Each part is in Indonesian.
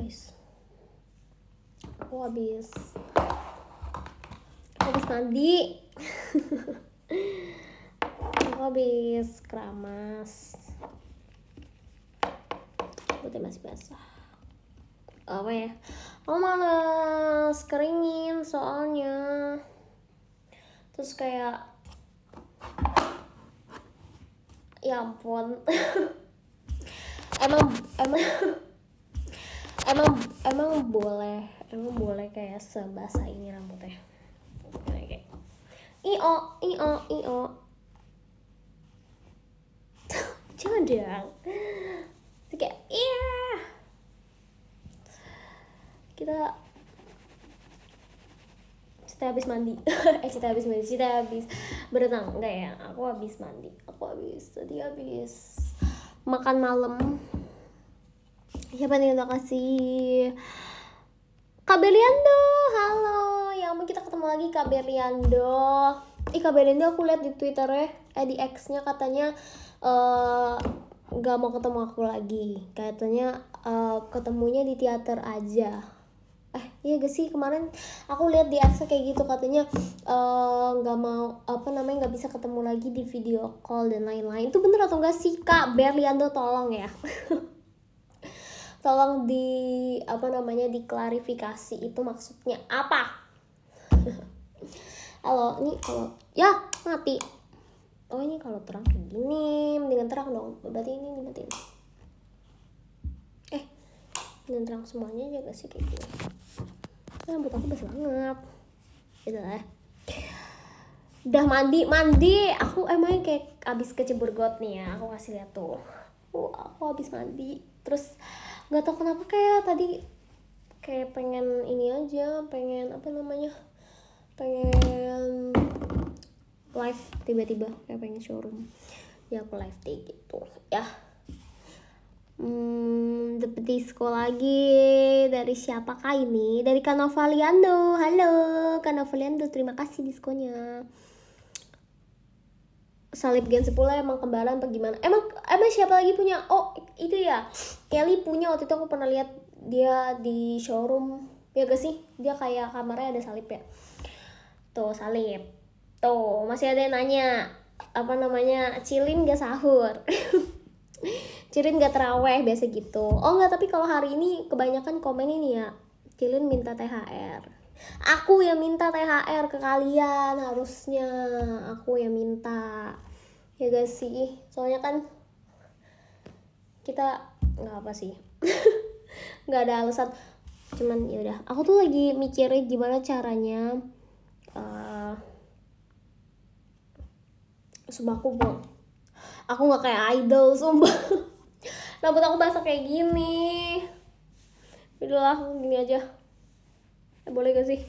guys aku habis habis mandi aku habis keramas putih masih basah apa ya aku males keringin soalnya terus kayak ya ampun emang emang emang emang boleh emang boleh kayak sebasa ini rambutnya kayak io io io jangan dong kayak iya kita kita habis mandi eh kita habis mandi kita habis berenang enggak ya aku habis mandi aku habis tadi habis makan malam siapa nih Hibanillah kasih Kabeliando, halo. Ya ampun kita ketemu lagi Kabeliando. Ih Kabeliando aku lihat di Twitter eh di X-nya katanya eh uh, gak mau ketemu aku lagi. Katanya uh, ketemunya di teater aja. Eh iya gak sih kemarin aku lihat di X kayak gitu katanya eh, nggak uh, mau apa namanya nggak bisa ketemu lagi di video call dan lain-lain. Itu bener atau enggak sih Kak Berliando tolong ya. tolong di apa namanya diklarifikasi itu maksudnya apa halo ini kalau ya mati oh ini kalau terang begini mendingan terang dong berarti ini dimatiin eh mendingan terang semuanya juga gak sih kayak gini rambut aku basah banget gitu lah ya. udah mandi mandi aku emang kayak abis kecebur got nih ya aku kasih lihat tuh uh, aku abis mandi terus nggak tau kenapa kayak tadi kayak pengen ini aja pengen apa namanya pengen live tiba-tiba kayak pengen showroom ya aku live deh gitu ya Hmm, dapet disco lagi dari siapakah ini? Dari kanovaliando Halo, kanovaliando Terima kasih diskonya Salib Gen 10 emang kembaran apa gimana emang emang siapa lagi punya oh itu ya Kelly punya waktu itu aku pernah lihat dia di showroom ya gak sih dia kayak kamarnya ada salib ya tuh salib tuh masih ada yang nanya apa namanya cilin gak sahur cilin gak teraweh biasa gitu oh nggak tapi kalau hari ini kebanyakan komen ini ya cilin minta thr aku yang minta THR ke kalian harusnya aku yang minta ya guys sih soalnya kan kita nggak apa sih nggak ada alasan cuman ya udah aku tuh lagi mikirin gimana caranya uh, sumpah aku bang aku nggak kayak idol sumpah rambut aku basah kayak gini udahlah gini aja boleh gak sih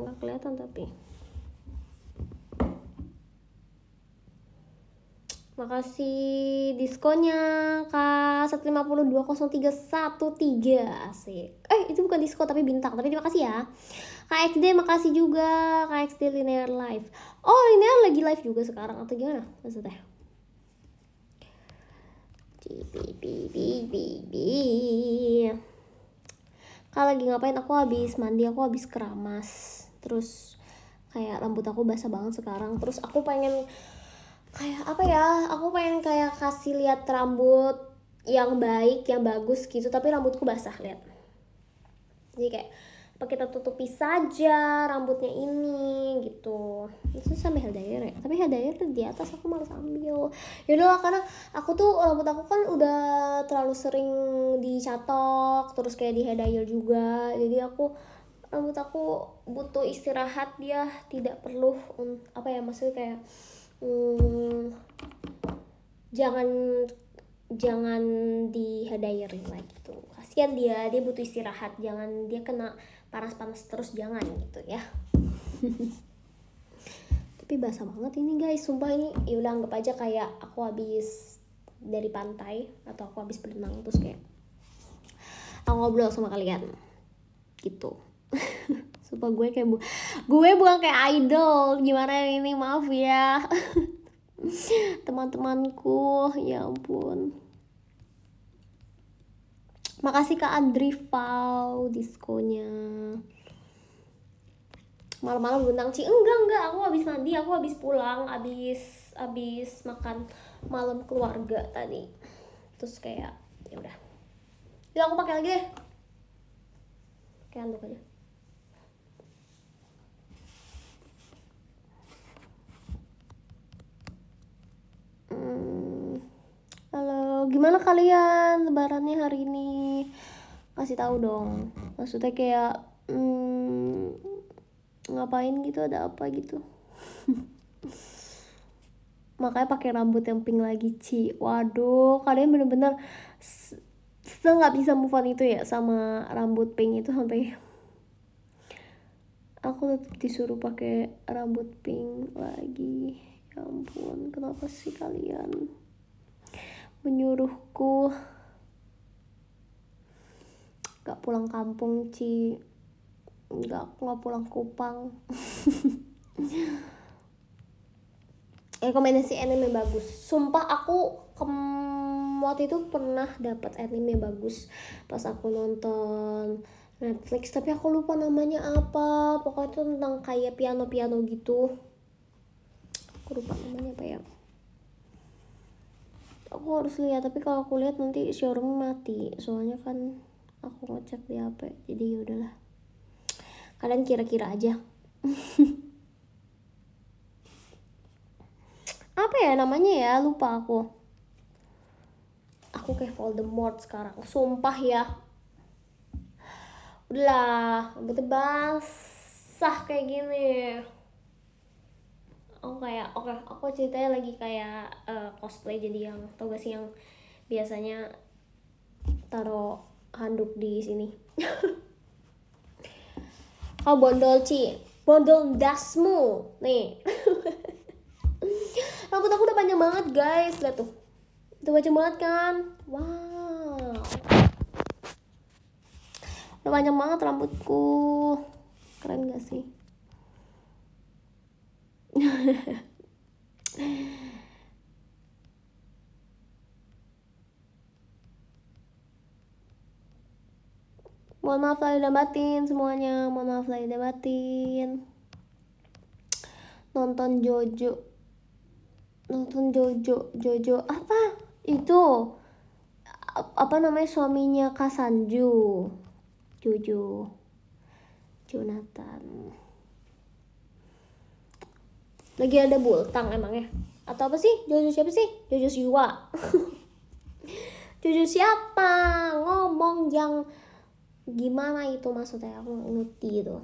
nggak kelihatan tapi Makasih diskonnya Kak 1520313 asik. Eh itu bukan diskon tapi bintang. Tapi terima kasih ya. Kak XD makasih juga. Kak XD Linear Live. Oh, Linear lagi live juga sekarang atau gimana? Maksudnya. Kalau lagi ngapain aku habis mandi, aku habis keramas. Terus kayak rambut aku basah banget sekarang. Terus aku pengen kayak apa ya? Aku pengen kayak kasih lihat rambut yang baik, yang bagus gitu, tapi rambutku basah lihat. Jadi kayak apa kita tutupi saja rambutnya ini gitu itu sampai hair ya tapi hair tuh di atas aku malas ambil yaudah lah karena aku tuh rambut aku kan udah terlalu sering dicatok terus kayak di hair juga jadi aku rambut aku butuh istirahat dia tidak perlu apa ya maksudnya kayak hmm, jangan jangan hair lagi tuh kasihan dia dia butuh istirahat jangan dia kena panas-panas terus jangan gitu ya tapi basah banget ini guys sumpah ini ya udah anggap aja kayak aku habis dari pantai atau aku habis berenang terus kayak aku ngobrol sama kalian gitu sumpah gue kayak bu gue bukan kayak idol gimana ini maaf ya teman-temanku ya ampun Makasih Kak Andri Fau diskonya. Malam-malam bentang Ci. Enggak, enggak, aku habis mandi, aku habis pulang, habis habis makan malam keluarga tadi. Terus kayak ya udah. Ya aku pakai lagi deh. Kayak aja. Hmm. Halo. Eh, gimana kalian lebarannya hari ini kasih tahu dong maksudnya kayak hmm, ngapain gitu ada apa gitu makanya pakai rambut yang pink lagi ci waduh kalian bener-bener saya nggak bisa move on itu ya sama rambut pink itu sampai aku tetap disuruh pakai rambut pink lagi ya ampun kenapa sih kalian menyuruhku gak pulang kampung Ci gak nggak pulang Kupang rekomendasi anime bagus sumpah aku kem waktu itu pernah dapat anime bagus pas aku nonton Netflix tapi aku lupa namanya apa pokoknya itu tentang kayak piano-piano gitu aku lupa namanya apa ya aku harus lihat tapi kalau aku lihat nanti showroom mati soalnya kan aku ngecek di HP jadi yaudahlah kalian kira-kira aja apa ya namanya ya lupa aku aku kayak Voldemort sekarang sumpah ya udahlah udah basah kayak gini aku oh, kayak oke oh, aku ceritanya lagi kayak uh, cosplay jadi yang tau gak sih yang biasanya taruh handuk di sini kau oh, bondol ci bondol dasmu nih rambut aku udah panjang banget guys lihat tuh itu panjang banget kan wow udah panjang banget rambutku keren gak sih mohon maaf lahir dan batin semuanya mohon maaf lahir dan batin nonton Jojo nonton Jojo Jojo apa itu apa namanya suaminya Kasanju Jojo Jonathan lagi ada bultang emang ya atau apa sih Jojo siapa sih Jojo Siwa Jojo siapa ngomong yang gimana itu maksudnya aku ngerti itu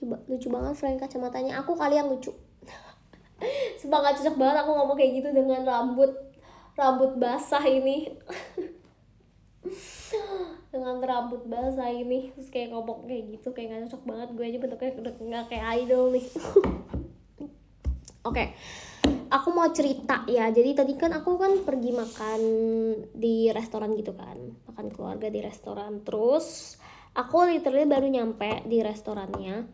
coba lucu banget Frank kacamatanya aku kali yang lucu semangat cocok banget aku ngomong kayak gitu dengan rambut rambut basah ini dengan rambut basah ini terus kayak ngomong kayak gitu kayak nggak cocok banget gue aja bentuknya udah nggak kayak idol nih Oke. Okay. Aku mau cerita ya. Jadi tadi kan aku kan pergi makan di restoran gitu kan. Makan keluarga di restoran. Terus aku literally baru nyampe di restorannya.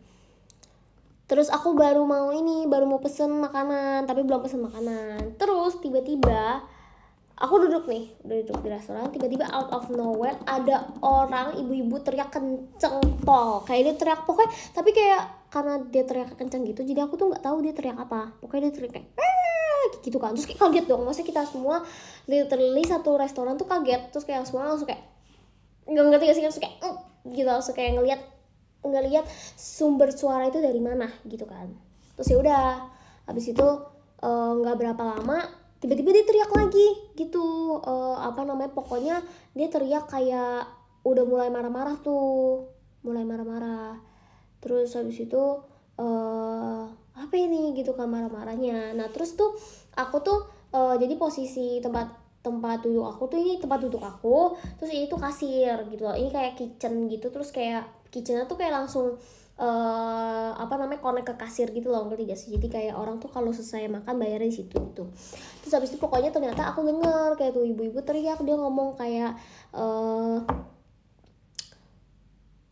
Terus aku baru mau ini, baru mau pesen makanan, tapi belum pesen makanan. Terus tiba-tiba aku duduk nih duduk di restoran tiba-tiba out of nowhere ada orang ibu-ibu teriak kenceng tol kayak dia teriak pokoknya tapi kayak karena dia teriak kenceng gitu jadi aku tuh nggak tahu dia teriak apa pokoknya dia teriak kayak ah, gitu kan terus kayak kaget dong masa kita semua literally satu restoran tuh kaget terus kayak semua langsung kayak nggak ngerti gak sih langsung kayak gitu langsung kayak ngelihat ngelihat sumber suara itu dari mana gitu kan terus ya udah habis itu eh, nggak uh, berapa lama tiba-tiba dia teriak lagi gitu uh, apa namanya pokoknya dia teriak kayak udah mulai marah-marah tuh mulai marah-marah terus habis itu uh, apa ini gitu kan marah-marahnya nah terus tuh aku tuh uh, jadi posisi tempat tempat duduk aku tuh ini tempat duduk aku terus ini tuh kasir gitu loh ini kayak kitchen gitu terus kayak kitchennya tuh kayak langsung uh, apa namanya konek ke kasir gitu loh ngerti gak sih jadi kayak orang tuh kalau selesai makan bayarnya di situ gitu terus habis itu pokoknya ternyata aku denger kayak tuh ibu-ibu teriak dia ngomong kayak uh,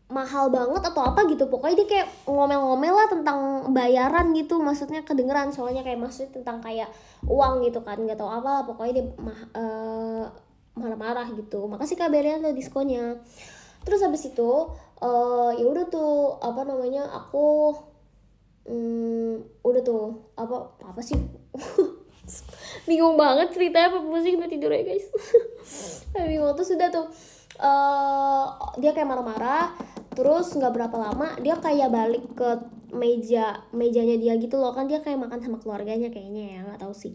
mahal banget atau apa gitu pokoknya dia kayak ngomel-ngomel lah tentang bayaran gitu maksudnya kedengeran soalnya kayak maksudnya tentang kayak uang gitu kan nggak tahu apa lah pokoknya dia mah, uh, marah-marah gitu makasih kabarnya lo diskonnya terus habis itu uh, ya udah tuh apa namanya aku um, udah tuh apa apa sih bingung banget ceritanya apa musik udah tidur ya guys bingung tuh sudah eh, tuh uh, dia kayak marah-marah terus nggak berapa lama dia kayak balik ke meja mejanya dia gitu loh kan dia kayak makan sama keluarganya kayaknya ya nggak tahu sih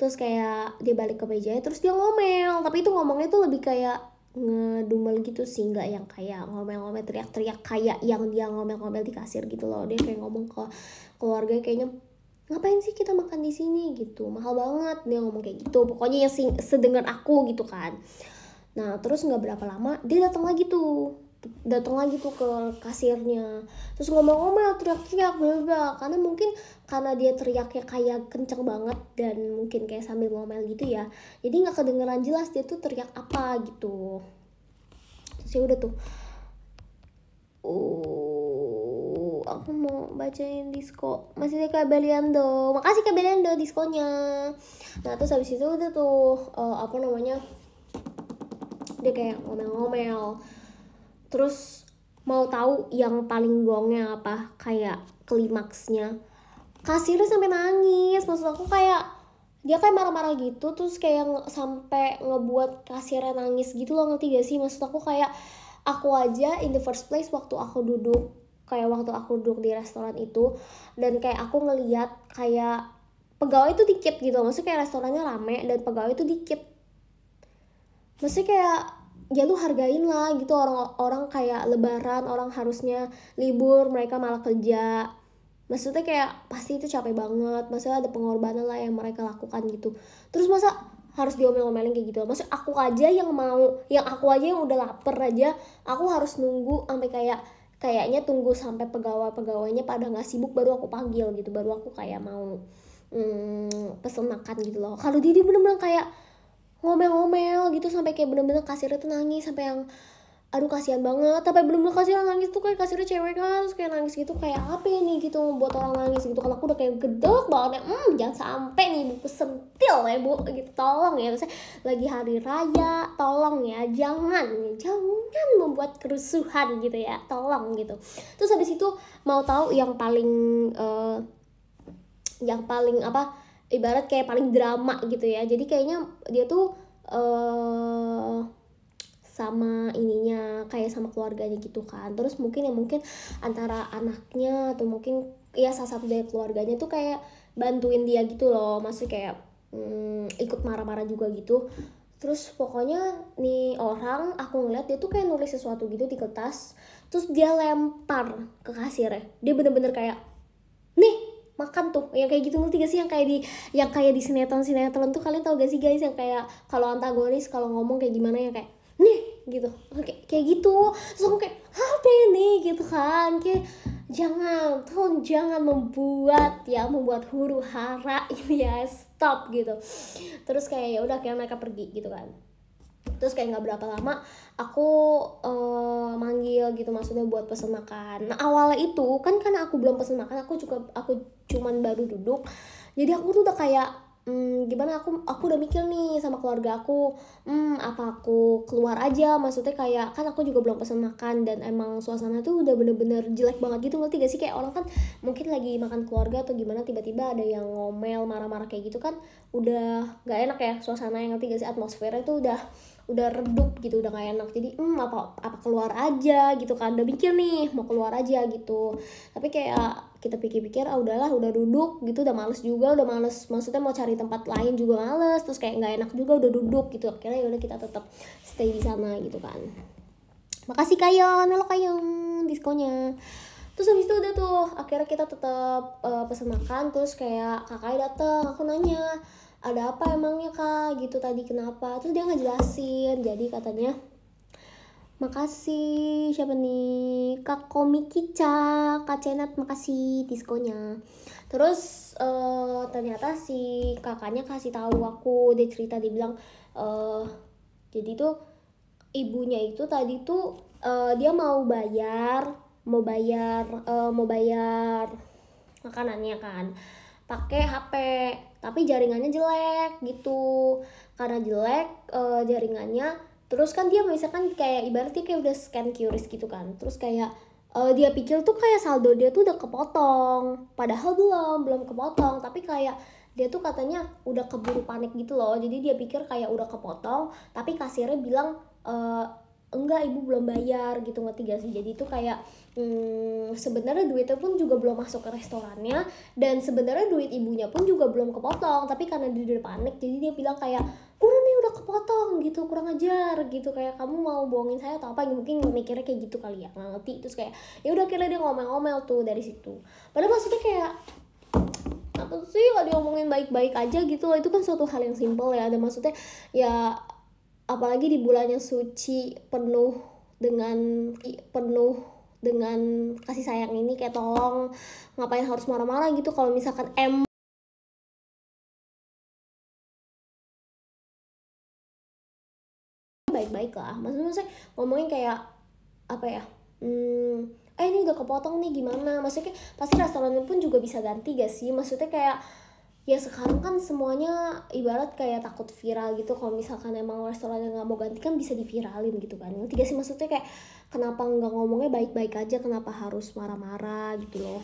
terus kayak dia balik ke mejanya terus dia ngomel tapi itu ngomongnya tuh lebih kayak ngedumel gitu sih nggak yang kayak ngomel-ngomel teriak-teriak kayak yang dia ngomel-ngomel di kasir gitu loh dia kayak ngomong ke keluarga kayaknya ngapain sih kita makan di sini gitu mahal banget dia ngomong kayak gitu pokoknya yang sedengar aku gitu kan nah terus nggak berapa lama dia datang lagi tuh datang lagi tuh ke kasirnya terus ngomel-ngomel teriak-teriak bla karena mungkin karena dia teriaknya kayak kenceng banget dan mungkin kayak sambil ngomel gitu ya jadi nggak kedengeran jelas dia tuh teriak apa gitu terus ya udah tuh oh aku mau bacain disco masih ada Kak Beliando makasih Kak Beliando diskonya nah terus habis itu udah tuh uh, apa namanya dia kayak ngomel-ngomel terus mau tahu yang paling gongnya apa kayak klimaksnya kasirnya sampai nangis maksud aku kayak dia kayak marah-marah gitu terus kayak nge sampai ngebuat kasirnya nangis gitu loh ngerti gak sih maksud aku kayak aku aja in the first place waktu aku duduk kayak waktu aku duduk di restoran itu dan kayak aku ngeliat kayak pegawai itu dikit gitu maksudnya kayak restorannya rame dan pegawai itu dikit maksudnya kayak ya lu hargain lah gitu orang-orang kayak lebaran orang harusnya libur mereka malah kerja maksudnya kayak pasti itu capek banget maksudnya ada pengorbanan lah yang mereka lakukan gitu terus masa harus diomel-omelin kayak gitu maksud aku aja yang mau yang aku aja yang udah lapar aja aku harus nunggu sampai kayak kayaknya tunggu sampai pegawai-pegawainya pada nggak sibuk baru aku panggil gitu baru aku kayak mau hmm, pesen makan gitu loh kalau dia bener-bener kayak ngomel-ngomel gitu sampai kayak bener-bener kasirnya tuh nangis sampai yang aduh kasihan banget tapi belum bener kasirnya nangis tuh kayak kasirnya cewek kan terus kayak nangis gitu kayak apa ini ya gitu buat orang nangis gitu kan aku udah kayak gedek banget ya hmm jangan sampai nih buku sentil ya bu gitu tolong ya misalnya lagi hari raya tolong ya jangan jangan membuat kerusuhan gitu ya tolong gitu terus habis itu mau tahu yang paling uh, yang paling apa ibarat kayak paling drama gitu ya jadi kayaknya dia tuh uh, sama ininya kayak sama keluarganya gitu kan terus mungkin ya mungkin antara anaknya atau mungkin ya salah satu dari keluarganya tuh kayak bantuin dia gitu loh masih kayak hmm, ikut marah-marah juga gitu terus pokoknya nih orang aku ngeliat dia tuh kayak nulis sesuatu gitu di kertas terus dia lempar ke kasir ya dia bener-bener kayak makan tuh yang kayak gitu ngerti gak sih yang kayak di yang kayak di sinetron sinetron tuh kalian tau gak sih guys yang kayak kalau antagonis kalau ngomong kayak gimana ya kayak nih gitu oke kayak gitu so aku kayak apa ini gitu kan kayak jangan tuh jangan membuat ya membuat huru hara ini ya stop gitu terus kayak ya udah kayak mereka pergi gitu kan terus kayak nggak berapa lama aku uh, manggil gitu maksudnya buat pesen makan nah awalnya itu kan karena aku belum pesen makan aku juga aku cuman baru duduk jadi aku tuh udah kayak hmm, gimana aku aku udah mikir nih sama keluarga aku hmm apa aku keluar aja maksudnya kayak kan aku juga belum pesen makan dan emang suasana tuh udah bener-bener jelek banget gitu ngerti gak sih kayak orang kan mungkin lagi makan keluarga atau gimana tiba-tiba ada yang ngomel marah-marah kayak gitu kan udah gak enak ya suasana yang ngerti gak sih atmosfernya tuh udah udah redup gitu udah gak enak jadi hmm apa apa keluar aja gitu kan udah mikir nih mau keluar aja gitu tapi kayak kita pikir-pikir ah udahlah udah duduk gitu udah males juga udah males maksudnya mau cari tempat lain juga males terus kayak gak enak juga udah duduk gitu akhirnya ya udah kita tetap stay di sana gitu kan makasih kayon halo kayon diskonnya terus habis itu udah tuh akhirnya kita tetap uh, eh, pesen makan terus kayak kakaknya dateng aku nanya ada apa emangnya kak gitu tadi kenapa terus dia ngejelasin jadi katanya makasih siapa nih kak komi kica kak cenat makasih diskonya terus uh, ternyata si kakaknya kasih tahu aku dia cerita dibilang, bilang uh, jadi tuh ibunya itu tadi tuh uh, dia mau bayar mau bayar uh, mau bayar makanannya kan pakai HP tapi jaringannya jelek gitu karena jelek e, jaringannya terus kan dia misalkan kayak ibaratnya kayak udah scan QRIS gitu kan terus kayak e, dia pikir tuh kayak saldo dia tuh udah kepotong padahal belum belum kepotong tapi kayak dia tuh katanya udah keburu panik gitu loh jadi dia pikir kayak udah kepotong tapi kasirnya bilang e, enggak ibu belum bayar gitu gak sih jadi itu kayak hmm, sebenarnya duitnya pun juga belum masuk ke restorannya dan sebenarnya duit ibunya pun juga belum kepotong tapi karena dia udah panik jadi dia bilang kayak udah nih ya, udah kepotong gitu kurang ajar gitu kayak kamu mau bohongin saya atau apa mungkin mikirnya kayak gitu kali ya nggak ngerti terus kayak ya udah kira dia ngomel-ngomel tuh dari situ padahal maksudnya kayak apa sih kalau diomongin baik-baik aja gitu loh itu kan suatu hal yang simpel ya ada maksudnya ya apalagi di bulan yang suci penuh dengan penuh dengan kasih sayang ini kayak tolong ngapain harus marah-marah gitu kalau misalkan m baik-baik lah maksudnya saya ngomongin kayak apa ya hmm, eh ini udah kepotong nih gimana maksudnya pasti restorannya pun juga bisa ganti gak sih maksudnya kayak ya sekarang kan semuanya ibarat kayak takut viral gitu kalau misalkan emang restoran yang nggak mau ganti kan bisa diviralin gitu kan nanti tiga sih maksudnya kayak kenapa nggak ngomongnya baik-baik aja kenapa harus marah-marah gitu loh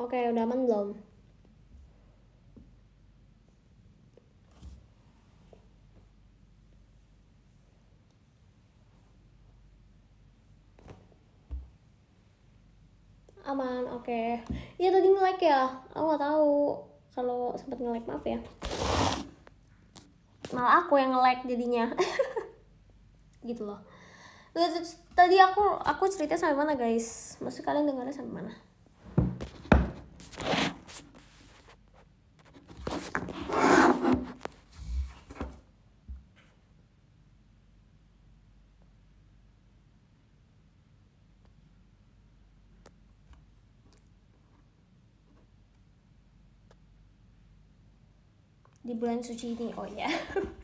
Oke, okay, udah aman belum? aman oke okay. ya tadi nge lag ya aku gak tahu kalau sempat nge lag maaf ya malah aku yang nge lag jadinya gitu loh tadi aku aku cerita sampai mana guys maksud kalian dengarnya sampai mana di bulan suci ini oh ya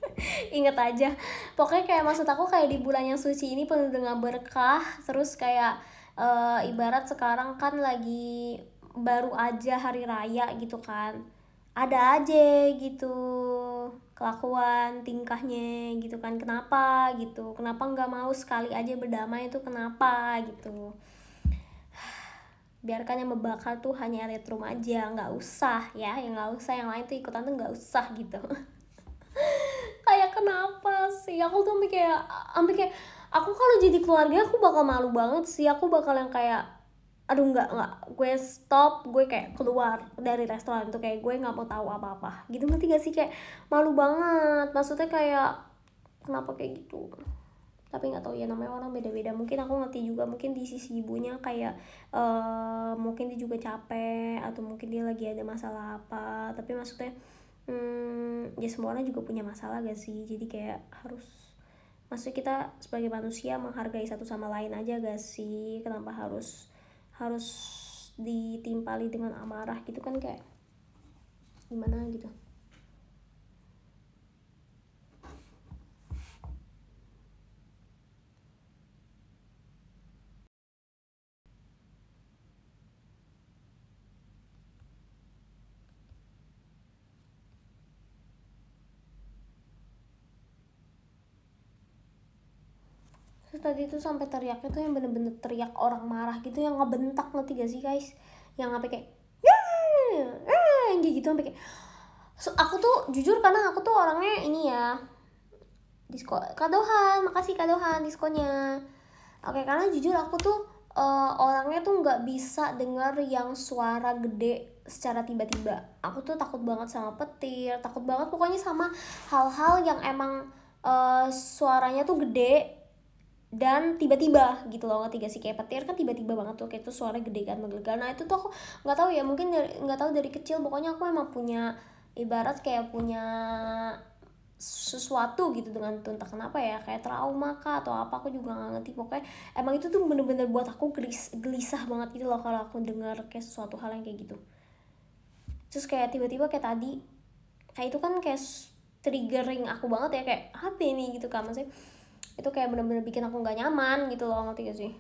inget aja pokoknya kayak maksud aku kayak di bulan yang suci ini penuh dengan berkah terus kayak e, ibarat sekarang kan lagi baru aja hari raya gitu kan ada aja gitu kelakuan tingkahnya gitu kan kenapa gitu kenapa nggak mau sekali aja berdamai itu kenapa gitu biarkan yang membakar tuh hanya rumah aja nggak usah ya yang nggak usah yang lain tuh ikutan tuh nggak usah gitu kayak kenapa sih aku tuh sampai kayak sampai kayak aku kalau jadi keluarga aku bakal malu banget sih aku bakal yang kayak aduh nggak nggak gue stop gue kayak keluar dari restoran tuh kayak gue nggak mau tahu apa apa gitu ngerti gak sih kayak malu banget maksudnya kayak kenapa kayak gitu tapi nggak tahu ya namanya orang beda-beda mungkin aku ngerti juga mungkin di sisi ibunya kayak uh, mungkin dia juga capek atau mungkin dia lagi ada masalah apa tapi maksudnya hmm, ya semua orang juga punya masalah gak sih jadi kayak harus maksud kita sebagai manusia menghargai satu sama lain aja gak sih kenapa harus harus ditimpali dengan amarah gitu kan kayak gimana gitu tadi tuh sampai teriaknya tuh yang bener-bener teriak orang marah gitu yang ngebentak ngerti gak sih guys yang apa kayak yang gitu sampai kayak so, aku tuh jujur karena aku tuh orangnya ini ya disko kadohan makasih kadohan diskonnya oke karena jujur aku tuh uh, orangnya tuh nggak bisa dengar yang suara gede secara tiba-tiba aku tuh takut banget sama petir takut banget pokoknya sama hal-hal yang emang uh, suaranya tuh gede dan tiba-tiba gitu loh ketika si kayak petir kan tiba-tiba banget tuh kayak itu suara gede kan menggelegar nah itu tuh aku nggak tahu ya mungkin nggak tahu dari kecil pokoknya aku emang punya ibarat kayak punya sesuatu gitu dengan tuh entah kenapa ya kayak trauma kah atau apa aku juga nggak ngerti pokoknya emang itu tuh bener-bener buat aku gelis, gelisah banget gitu loh kalau aku dengar kayak sesuatu hal yang kayak gitu terus kayak tiba-tiba kayak tadi kayak itu kan kayak triggering aku banget ya kayak apa ini gitu kan maksudnya itu kayak bener-bener bikin aku nggak nyaman gitu loh ngerti gak sih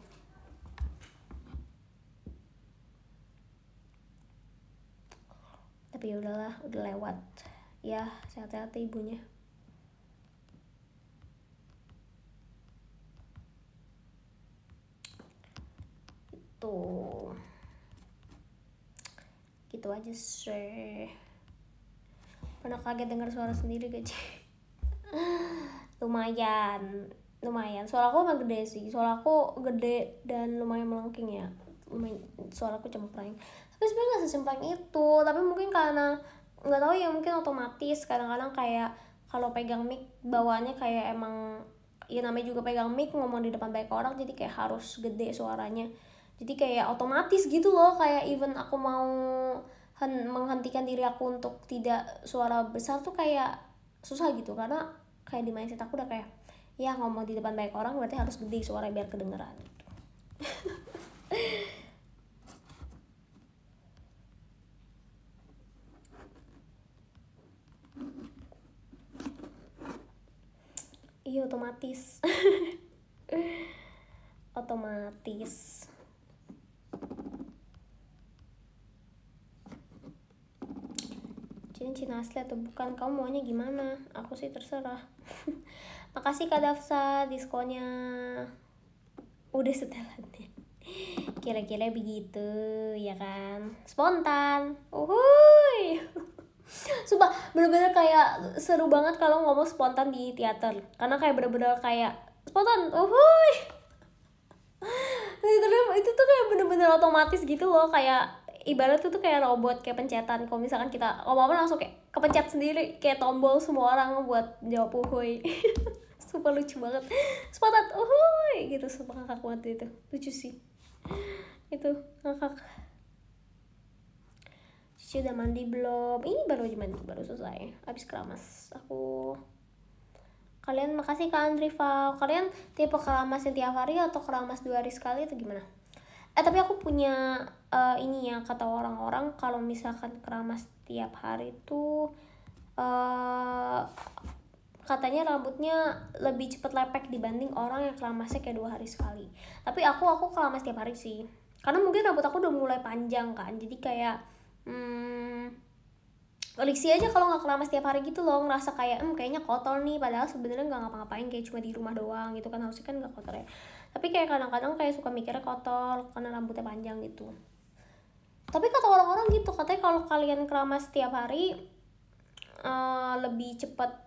tapi ya udahlah udah lewat ya sehat-sehat ya ibunya itu gitu aja sih pernah kaget dengar suara sendiri gak sih lumayan lumayan suara aku emang gede sih suara aku gede dan lumayan melengking ya lumayan suara aku cempreng tapi sebenarnya gak secempreng itu tapi mungkin karena nggak tahu ya mungkin otomatis kadang-kadang kayak kalau pegang mic bawaannya kayak emang ya namanya juga pegang mic ngomong di depan banyak orang jadi kayak harus gede suaranya jadi kayak otomatis gitu loh kayak even aku mau hen menghentikan diri aku untuk tidak suara besar tuh kayak susah gitu karena kayak di mindset aku udah kayak ya ngomong di depan banyak orang berarti harus gede suara biar kedengeran iya otomatis otomatis cina asli atau bukan kamu maunya gimana aku sih terserah makasih kak Dafsa diskonnya udah setelannya kira-kira begitu ya kan spontan uhuy Sumpah bener-bener kayak seru banget kalau ngomong spontan di teater Karena kayak bener-bener kayak spontan uhuy itu tuh kayak bener-bener otomatis gitu loh kayak ibarat itu tuh kayak robot kayak pencetan kalau misalkan kita ngomong apa langsung kayak kepencet sendiri kayak tombol semua orang buat jawab uhuy super lucu banget sepatat uhuy gitu super kakak banget itu lucu sih itu kakak cuci udah mandi belum? Ini baru aja mandi, baru selesai Abis keramas Aku Kalian makasih Kak Val Kalian tipe keramas yang tiap hari atau keramas dua hari sekali atau gimana? Eh tapi aku punya uh, ini ya kata orang-orang kalau misalkan keramas tiap hari tuh eh, uh, katanya rambutnya lebih cepat lepek dibanding orang yang keramasnya kayak dua hari sekali tapi aku aku keramas tiap hari sih karena mungkin rambut aku udah mulai panjang kan jadi kayak hmm, Liksi aja kalau nggak keramas tiap hari gitu loh ngerasa kayak em hmm, kayaknya kotor nih padahal sebenarnya nggak ngapa-ngapain kayak cuma di rumah doang gitu kan harusnya kan nggak kotor ya tapi kayak kadang-kadang kayak suka mikirnya kotor karena rambutnya panjang gitu tapi kata orang-orang gitu katanya kalau kalian keramas setiap hari uh, lebih cepat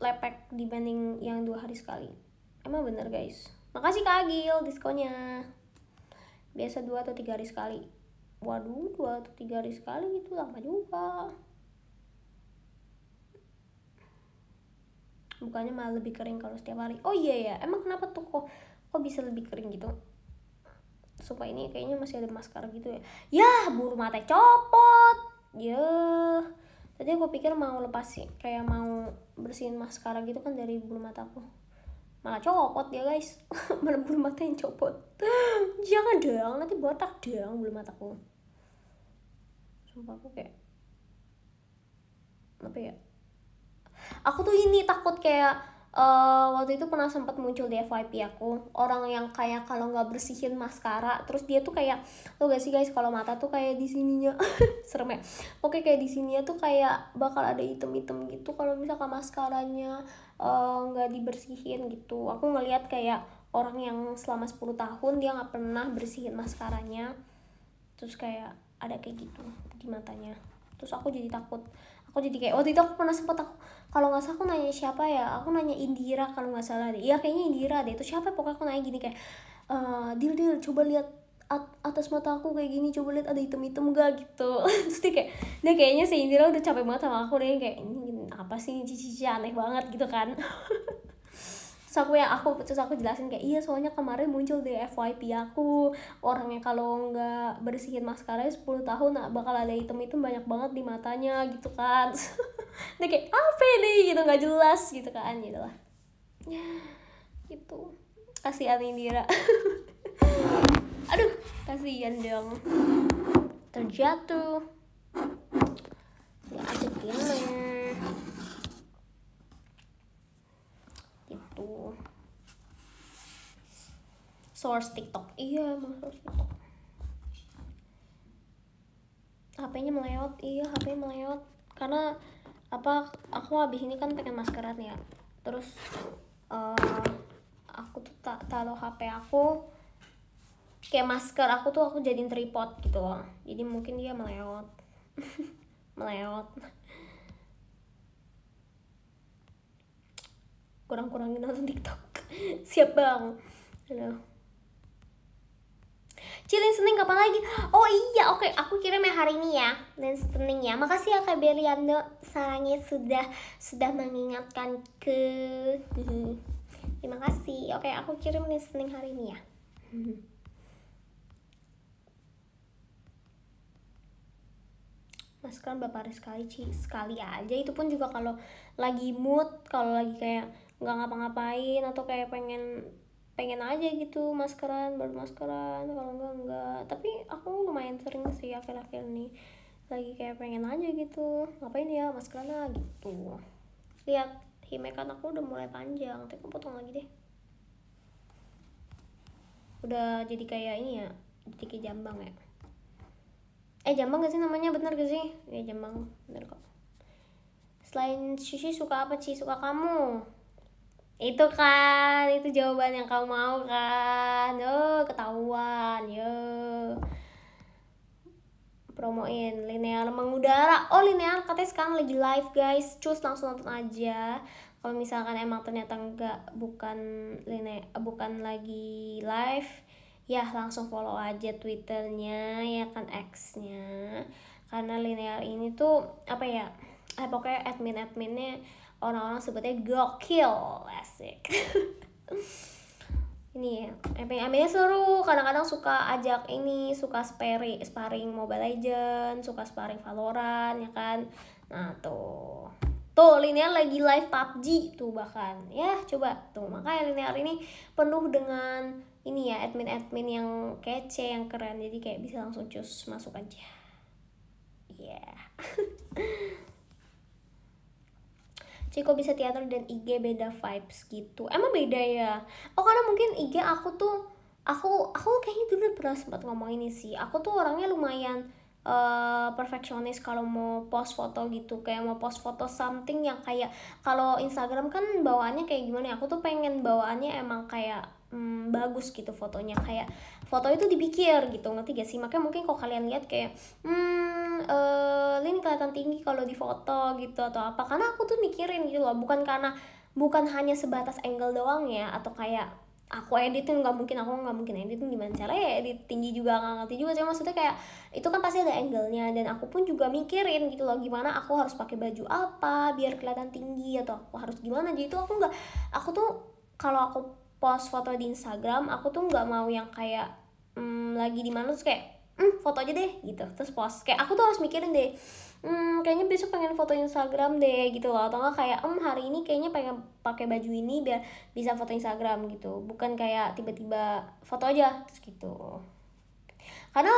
lepek dibanding yang dua hari sekali emang bener guys makasih kak Agil diskonnya biasa dua atau tiga hari sekali waduh dua atau tiga hari sekali itu lama juga bukannya malah lebih kering kalau setiap hari oh iya ya emang kenapa tuh kok kok bisa lebih kering gitu supaya ini kayaknya masih ada masker gitu ya yah bulu mata copot ya tadi aku pikir mau lepasin kayak mau bersihin masker gitu kan dari bulu mataku malah copot ya guys malah bulu mata yang copot jangan dong nanti botak dong bulu mataku sumpah aku kayak apa ya aku tuh ini takut kayak uh, waktu itu pernah sempat muncul di FYP aku orang yang kayak kalau nggak bersihin maskara terus dia tuh kayak lo gak sih guys kalau mata tuh kayak di sininya serem ya oke kayak di sininya tuh kayak bakal ada item-item gitu kalau misalkan maskaranya eh, nggak uh, dibersihin gitu aku ngelihat kayak orang yang selama 10 tahun dia nggak pernah bersihin maskaranya terus kayak ada kayak gitu di matanya terus aku jadi takut aku jadi kayak waktu itu aku pernah sempat aku kalau nggak salah aku nanya siapa ya aku nanya Indira kalau nggak salah deh iya kayaknya Indira deh itu siapa ya? pokoknya aku nanya gini kayak e, eh, deal deal coba lihat at atas mata aku kayak gini coba lihat ada hitam hitam gak gitu terus dia kayak dia kayaknya si Indira udah capek banget sama aku deh kayak ini apa sih cici aneh banget gitu kan terus aku yang aku terus aku jelasin kayak iya soalnya kemarin muncul di FYP aku orangnya kalau nggak bersihin maskaranya 10 tahun nah, bakal ada item itu banyak banget di matanya gitu kan dia kayak apa nih gitu nggak jelas gitu kan gitu lah gitu kasihan Indira aduh kasihan dong terjatuh ya aku gimana source TikTok iya emang source TikTok HP-nya meleot iya HP meleot karena apa aku habis ini kan pengen maskeran ya terus uh, aku tuh tak taruh HP aku kayak masker aku tuh aku jadiin tripod gitu loh jadi mungkin dia meleot meleot kurang-kurangin nonton TikTok siap bang Aduh. Cilin Senin kapan lagi? Oh iya, oke, okay. aku kirim ya hari ini ya, dan Senin ya. Makasih ya Kak ando sarangnya sudah sudah mengingatkan ke. Terima kasih. Oke, okay, aku kirim nih Senin hari ini ya. Masukkan bapak Riz sekali sekali aja itu pun juga kalau lagi mood kalau lagi kayak nggak ngapa-ngapain atau kayak pengen pengen aja gitu maskeran baru maskeran kalau enggak enggak tapi aku lumayan sering sih akhir-akhir ini lagi kayak pengen aja gitu ngapain ya maskeran lah gitu lihat himekan aku udah mulai panjang tapi aku potong lagi deh udah jadi kayak ini ya jadi kayak jambang ya eh jambang gak sih namanya bener gak sih ya jambang bener kok selain sushi suka apa sih suka kamu itu kan itu jawaban yang kamu mau kan yo ketahuan yo promoin linear mengudara oh linear katanya sekarang lagi live guys cus langsung nonton aja kalau misalkan emang ternyata enggak bukan linear eh, bukan lagi live ya langsung follow aja twitternya ya kan x nya karena linear ini tuh apa ya eh pokoknya admin adminnya orang-orang sebutnya gokil asik ini ya yang Aminnya seru kadang-kadang suka ajak ini suka sparring sparring Mobile Legend suka sparring Valorant ya kan nah tuh tuh linear lagi live PUBG tuh bahkan ya coba tuh makanya linear ini penuh dengan ini ya admin-admin yang kece yang keren jadi kayak bisa langsung cus masuk aja ya yeah. Ciko bisa teater dan IG beda vibes gitu emang beda ya oh karena mungkin IG aku tuh aku aku kayaknya dulu pernah sempat ngomong ini sih aku tuh orangnya lumayan uh, perfeksionis kalau mau post foto gitu kayak mau post foto something yang kayak kalau Instagram kan bawaannya kayak gimana ya? aku tuh pengen bawaannya emang kayak hmm, bagus gitu fotonya kayak foto itu dipikir gitu ngerti gak sih makanya mungkin kok kalian lihat kayak hmm uh, eh, ini kelihatan tinggi kalau di foto gitu atau apa karena aku tuh mikirin gitu loh bukan karena bukan hanya sebatas angle doang ya atau kayak aku editin nggak mungkin aku nggak mungkin editin gimana caranya ya edit tinggi juga nggak ngerti juga sih maksudnya kayak itu kan pasti ada angle-nya dan aku pun juga mikirin gitu loh gimana aku harus pakai baju apa biar kelihatan tinggi atau aku harus gimana jadi itu aku nggak aku tuh kalau aku post foto di Instagram aku tuh nggak mau yang kayak hmm, lagi di mana terus kayak hmm, foto aja deh gitu terus post kayak aku tuh harus mikirin deh hmm, kayaknya besok pengen foto Instagram deh gitu loh atau nggak kayak hmm hari ini kayaknya pengen pakai baju ini biar bisa foto Instagram gitu bukan kayak tiba-tiba foto aja terus gitu karena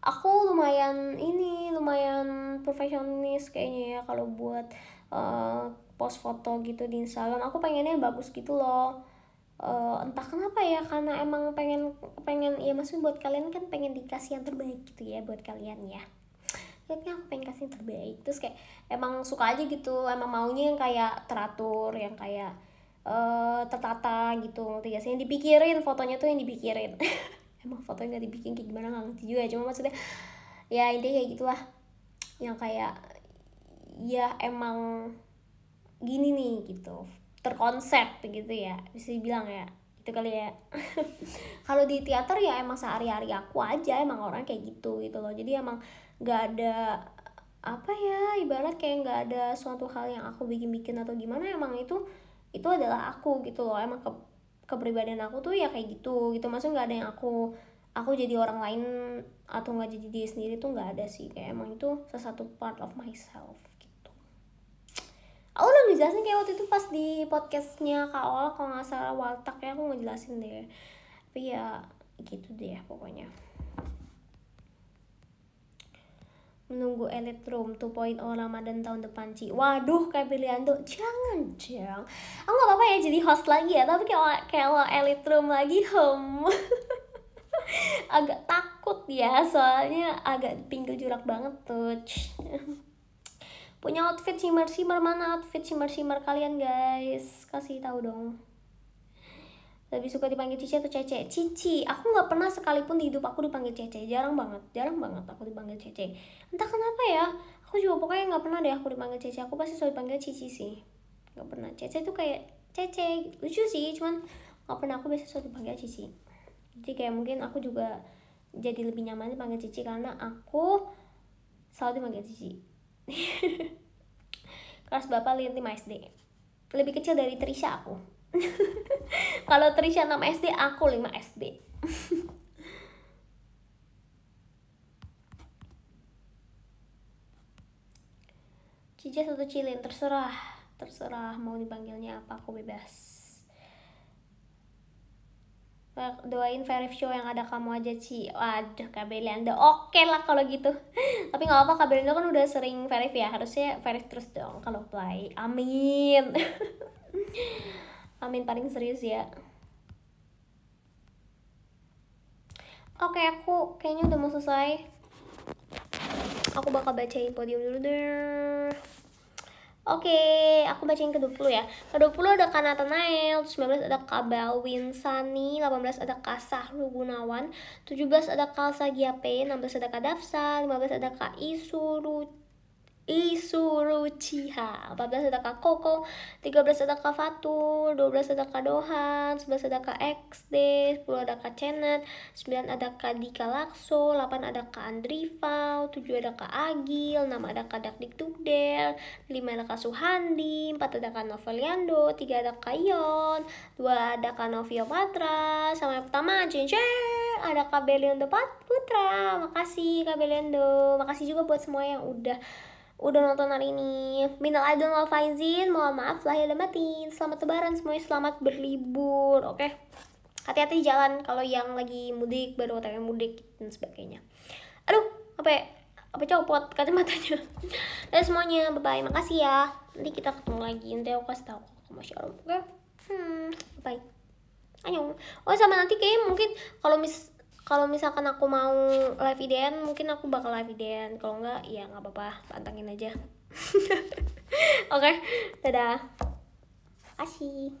aku lumayan ini lumayan perfeksionis kayaknya ya kalau buat uh, post foto gitu di Instagram aku pengennya bagus gitu loh uh, entah kenapa ya karena emang pengen pengen ya maksudnya buat kalian kan pengen dikasih yang terbaik gitu ya buat kalian ya kayaknya aku pengen kasih yang terbaik terus kayak emang suka aja gitu emang maunya yang kayak teratur yang kayak uh, tertata gitu ngerti gak sih yang dipikirin fotonya tuh yang dipikirin emang fotonya gak dibikin kayak gimana gak ngerti juga cuma maksudnya ya intinya kayak gitulah yang kayak ya emang gini nih gitu terkonsep gitu ya bisa dibilang ya itu kali ya kalau di teater ya emang sehari-hari aku aja emang orang kayak gitu gitu loh jadi emang nggak ada apa ya ibarat kayak nggak ada suatu hal yang aku bikin-bikin atau gimana emang itu itu adalah aku gitu loh emang ke kepribadian aku tuh ya kayak gitu gitu maksudnya nggak ada yang aku aku jadi orang lain atau nggak jadi diri sendiri tuh nggak ada sih kayak emang itu sesuatu part of myself aku oh, udah ngejelasin kayak waktu itu pas di podcastnya kak Ola kalau nggak salah Waltak ya aku ngejelasin deh tapi ya gitu deh ya pokoknya menunggu Elite Room 2.0 Ramadan tahun depan Ci waduh kayak pilihan tuh jangan jang aku nggak apa-apa ya jadi host lagi ya tapi kayak kalau Elite Room lagi home agak takut ya soalnya agak pinggul jurak banget tuh punya outfit shimmer shimmer mana outfit shimmer shimmer kalian guys kasih tahu dong lebih suka dipanggil Cici atau Cece? Cici, aku nggak pernah sekalipun di hidup aku dipanggil Cece, jarang banget, jarang banget aku dipanggil Cece. Entah kenapa ya, aku juga pokoknya nggak pernah deh aku dipanggil Cece, aku pasti selalu dipanggil Cici sih. Nggak pernah, Cece tuh kayak Cece, lucu sih, cuman nggak pernah aku biasa selalu dipanggil Cici. Jadi kayak mungkin aku juga jadi lebih nyaman dipanggil Cici karena aku selalu dipanggil Cici. kelas bapak lima SD lebih kecil dari Trisha aku kalau Trisha 6 SD aku 5 SD Cica satu cilin terserah terserah mau dipanggilnya apa aku bebas doain Verif Show yang ada kamu aja Ci waduh Kak Belinda oke okay lah kalau gitu tapi nggak apa Kak Belinda kan udah sering Verif ya harusnya Verif terus dong kalau play amin amin paling serius ya oke okay, aku kayaknya udah mau selesai aku bakal bacain podium dulu deh Oke, okay, aku bacain ke-20 ya. Ke-20 ada Kanata Nail, 19 ada Kabel Winsani, 18 ada Kasah Rugunawan, 17 ada Kalsa Giape, 16 ada Kadafsa, 15 ada Kak Isuru Isuruchiha 14 sedekah koko 13 sedekah fatul 12 sedekah dohan 11 sedekah XD 10 ada kak cenet 9 ada kak Dika Lakso 8 ada kak Andriva 7 ada kak Agil 6 ada kak Dakdik Tugdel 5 ada kak Suhandi 4 ada kak Noveliando 3 ada kak Ion 2 ada kak Novio Patra sama yang pertama Cince ada Kabelion Depat Putra makasih kak Kabelion makasih juga buat semua yang udah udah nonton hari ini. Minal aidin wal faizin, mohon maaf lahir dan batin. Selamat lebaran semuanya, selamat berlibur. Oke. Okay? Hati-hati jalan kalau yang lagi mudik, baru otw mudik dan sebagainya. Aduh, apa ya? apa copot kacamatanya dan semuanya bye bye makasih ya nanti kita ketemu lagi nanti aku kasih tahu aku masya allah oke okay? hmm bye ayo oh sama nanti kayaknya mungkin kalau mis kalau misalkan aku mau live idean mungkin aku bakal live idean kalau enggak ya nggak apa-apa pantangin aja oke okay, dadah asyik.